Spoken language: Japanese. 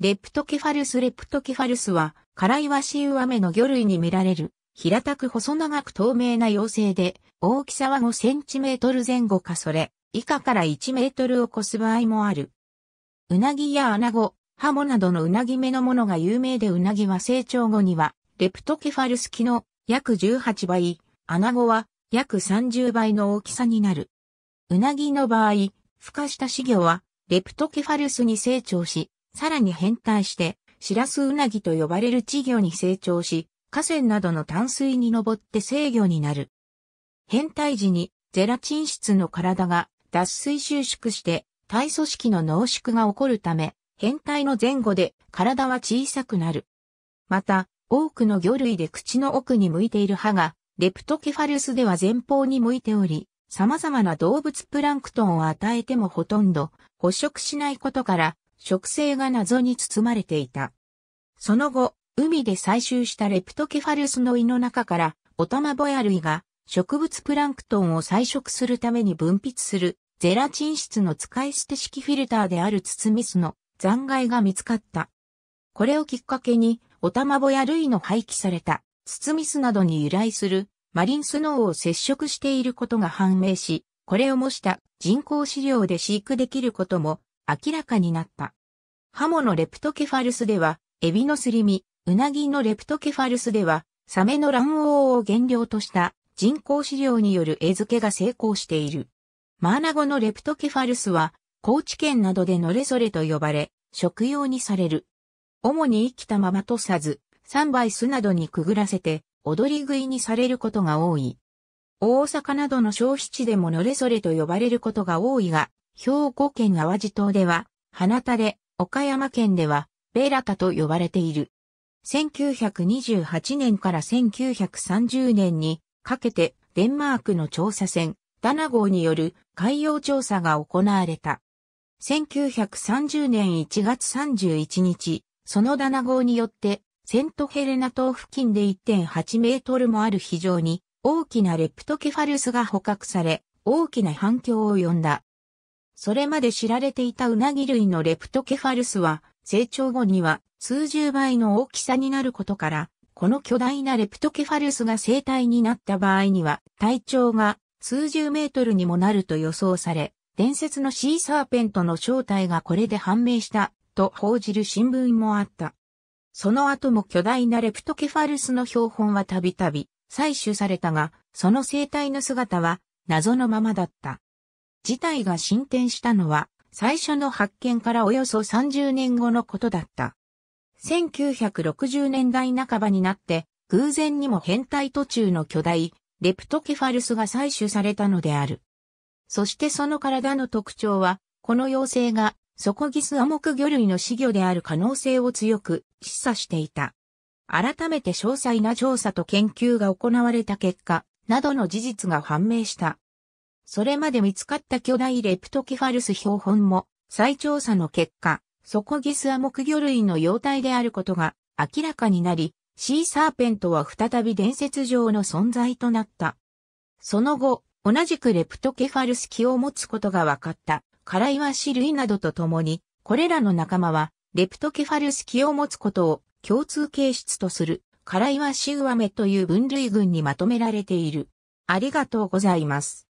レプトケファルスレプトケファルスは、辛いワシウアメの魚類に見られる、平たく細長く透明な妖精で、大きさは5センチメートル前後かそれ、以下から1メートルを超す場合もある。うなぎやアナゴ、ハモなどのうなぎ目のものが有名でうなぎは成長後には、レプトケファルス期の約18倍、アナゴは約30倍の大きさになる。うなぎの場合、孵化した死魚は、レプトケファルスに成長し、さらに変態して、シラスウナギと呼ばれる稚魚に成長し、河川などの淡水に登って制御になる。変態時にゼラチン質の体が脱水収縮して体組織の濃縮が起こるため、変態の前後で体は小さくなる。また、多くの魚類で口の奥に向いている歯が、レプトケファルスでは前方に向いており、様々な動物プランクトンを与えてもほとんど捕食しないことから、植生が謎に包まれていた。その後、海で採集したレプトケファルスの胃の中から、オタマボヤ類が植物プランクトンを採食するために分泌するゼラチン質の使い捨て式フィルターであるツツミスの残骸が見つかった。これをきっかけに、オタマボヤ類の廃棄されたツツミスなどに由来するマリンスノーを接触していることが判明し、これを模した人工飼料で飼育できることも明らかになった。ハモのレプトケファルスでは、エビのすり身、うなぎのレプトケファルスでは、サメの卵黄を原料とした人工飼料による餌付けが成功している。マーナゴのレプトケファルスは、高知県などでのれそれと呼ばれ、食用にされる。主に生きたままとさず、三倍巣などにくぐらせて、踊り食いにされることが多い。大阪などの消費地でものれそれと呼ばれることが多いが、兵庫県淡路島では、花田で、岡山県では、ベラタと呼ばれている。1928年から1930年にかけてデンマークの調査船、ダナ号による海洋調査が行われた。1930年1月31日、そのダナ号によってセントヘレナ島付近で1.8メートルもある非常に大きなレプトケファルスが捕獲され、大きな反響を呼んだ。それまで知られていたウナギ類のレプトケファルスは、成長後には数十倍の大きさになることから、この巨大なレプトケファルスが生体になった場合には、体長が数十メートルにもなると予想され、伝説のシーサーペントの正体がこれで判明した、と報じる新聞もあった。その後も巨大なレプトケファルスの標本はたびたび採取されたが、その生体の姿は謎のままだった。事態が進展したのは、最初の発見からおよそ30年後のことだった。1960年代半ばになって、偶然にも変態途中の巨大、レプトケファルスが採取されたのである。そしてその体の特徴は、この妖精が、ソコギスアモク魚類の死魚である可能性を強く示唆していた。改めて詳細な調査と研究が行われた結果、などの事実が判明した。それまで見つかった巨大レプトキファルス標本も、再調査の結果、ソコギスアク魚類の幼体であることが明らかになり、シーサーペントは再び伝説上の存在となった。その後、同じくレプトケファルス菌を持つことが分かった、カライワシ類などとともに、これらの仲間は、レプトケファルス菌を持つことを共通形質とする、カライワシウアメという分類群にまとめられている。ありがとうございます。